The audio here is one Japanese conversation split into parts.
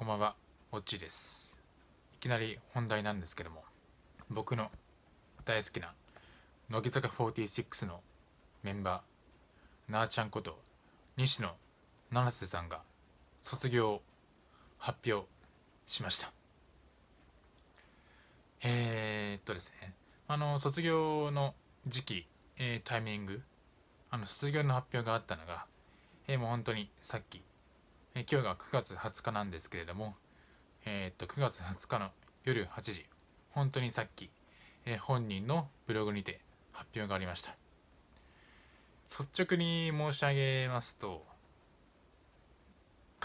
こんばんは、おっちです。いきなり本題なんですけども、僕の大好きな乃木坂46のメンバー、なあちゃんこと西野七瀬さんが卒業を発表しました。えー、っとですね、あの、卒業の時期、えー、タイミング、あの、卒業の発表があったのが、えー、もう本当にさっきえ今日が9月20日なんですけれども、えー、っと、9月20日の夜8時、本当にさっき、え本人のブログにて発表がありました。率直に申し上げますと、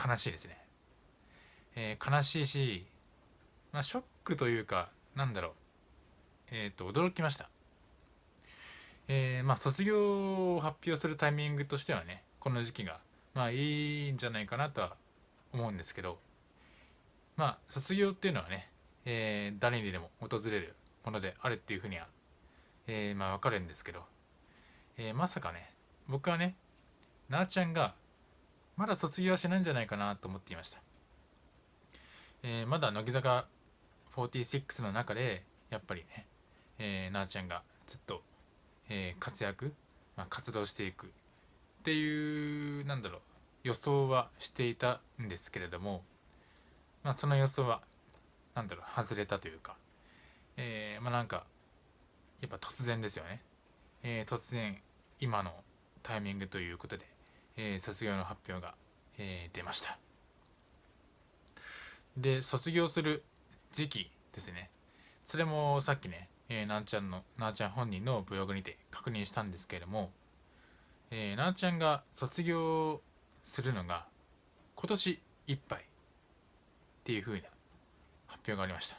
悲しいですね。えー、悲しいし、まあ、ショックというか、なんだろう、えっ、と、驚きました。えー、まあ、卒業を発表するタイミングとしてはね、この時期がまあいいんじゃないかなとは思うんですけどまあ卒業っていうのはね、えー、誰にでも訪れるものであるっていうふうには、えー、まあわかるんですけど、えー、まさかね僕はねなあちゃんがまだ卒業はしないんじゃないかなと思っていました、えー、まだ乃木坂46の中でやっぱりね、えー、なあちゃんがずっと、えー、活躍、まあ、活動していくっていうなんだろう予想はしていたんですけれども、まあ、その予想はなんだろう外れたというか、えー、まあなんかやっぱ突然ですよね、えー、突然今のタイミングということで、えー、卒業の発表が、えー、出ましたで卒業する時期ですねそれもさっきね、えー、なんちゃんのなーちゃん本人のブログにて確認したんですけれどもえー、なあちゃんが卒業するのが今年いっぱいっていうふうな発表がありました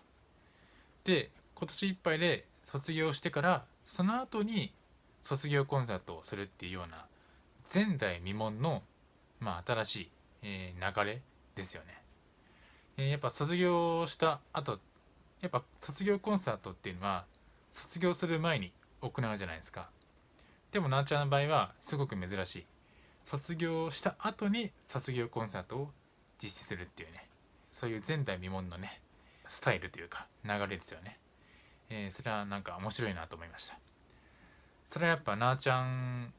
で今年いっぱいで卒業してからその後に卒業コンサートをするっていうような前代未聞の、まあ、新しい、えー、流れですよね、えー、やっぱ卒業した後やっぱ卒業コンサートっていうのは卒業する前に行うじゃないですかでもなんちゃんの場合はすごく珍しい卒業した後に卒業コンサートを実施するっていうねそういう前代未聞のねスタイルというか流れですよね、えー、それはなんか面白いなと思いましたそれはやっぱなーちゃん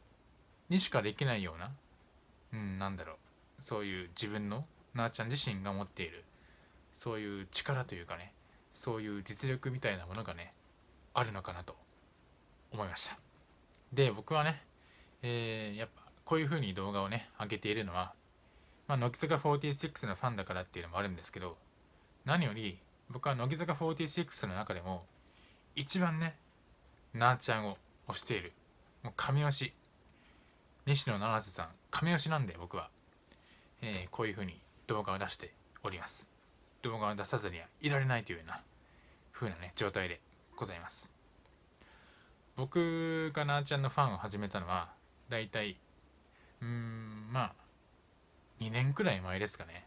にしかできないようなうんなんだろうそういう自分のなーちゃん自身が持っているそういう力というかねそういう実力みたいなものがねあるのかなと思いましたで僕はね、えー、やっぱこういう風に動画をね上げているのは、まあ、乃木坂46のファンだからっていうのもあるんですけど何より僕は乃木坂46の中でも一番ねなあちゃんを推しているもう神推し西野七瀬さん神推しなんで僕は、えー、こういう風に動画を出しております動画を出さずにはいられないというような風なね状態でございます僕がなーちゃんのファンを始めたのは大体うんまあ2年くらい前ですかね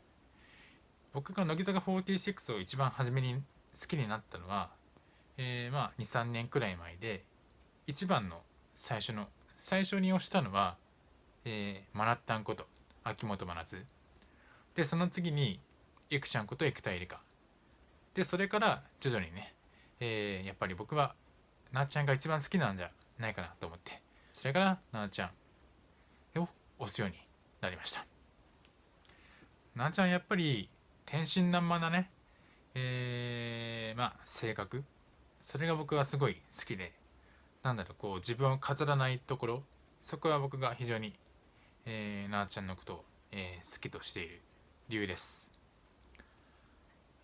僕が乃木坂46を一番初めに好きになったのは、えー、まあ23年くらい前で一番の最初の最初に推したのは、えー、マナッタンこと秋元真夏でその次にエクシャンこと生田絵梨花でそれから徐々にね、えー、やっぱり僕はなっちゃんが一番好きなんじゃないかなと思ってそれからなあちゃんを押すようになりましたなあちゃんやっぱり天真爛漫なねえー、まあ性格それが僕はすごい好きでなんだろうこう自分を飾らないところそこは僕が非常に、えー、なあちゃんのことを、えー、好きとしている理由です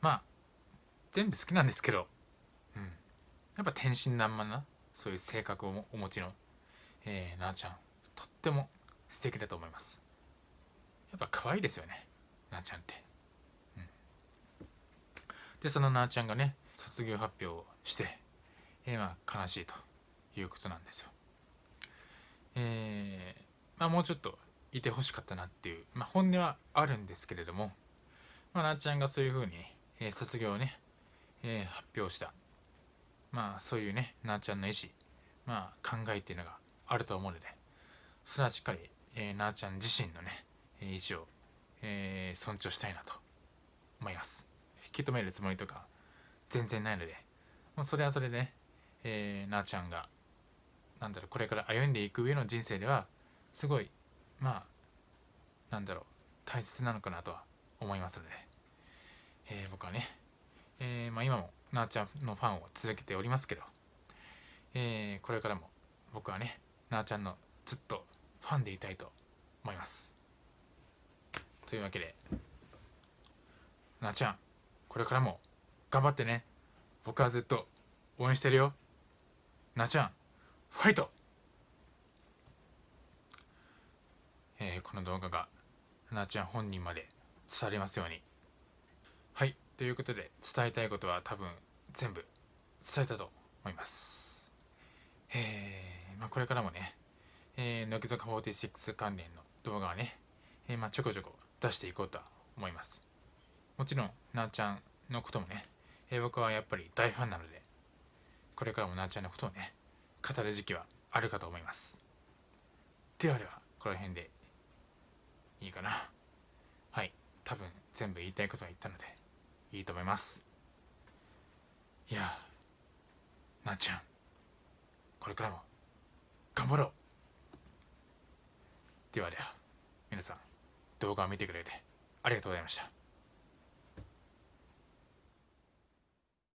まあ全部好きなんですけどやっぱ天真爛漫なそういう性格をお持ちの、えー、なあちゃんとっても素敵だと思いますやっぱ可愛いですよねなあちゃんって、うん、でそのなあちゃんがね卒業発表をして、えー、まあ悲しいということなんですよえー、まあもうちょっといてほしかったなっていう、まあ、本音はあるんですけれども、まあ、なあちゃんがそういうふうに、えー、卒業をね、えー、発表したまあそういうねなーちゃんの意思まあ考えっていうのがあると思うのでそれはしっかり、えー、なーちゃん自身のね意思を、えー、尊重したいなと思います引き止めるつもりとか全然ないのでもうそれはそれで、ね、えー、なーちゃんがなんだろうこれから歩んでいく上の人生ではすごいまあなんだろう大切なのかなとは思いますので、えー、僕はね、えー、まあ、今もなあちゃんのファンを続けておりますけど、えー、これからも僕はねなあちゃんのずっとファンでいたいと思いますというわけでなあちゃんこれからも頑張ってね僕はずっと応援してるよなあちゃんファイト、えー、この動画がなあちゃん本人まで伝わりますようにはいということで伝えたいことは多分全部伝えたと思います。えー、まあ、これからもね、えー、乃木坂46関連の動画はね、えー、まあ、ちょこちょこ出していこうとは思います。もちろん、なーちゃんのこともね、えー、僕はやっぱり大ファンなので、これからもなーちゃんのことをね、語る時期はあるかと思います。ではでは、この辺でいいかな。はい、多分全部言いたいことは言ったので。いいと思いますいやなちゃんこれからも頑張ろうではでは皆さん動画を見てくれてありがとうございました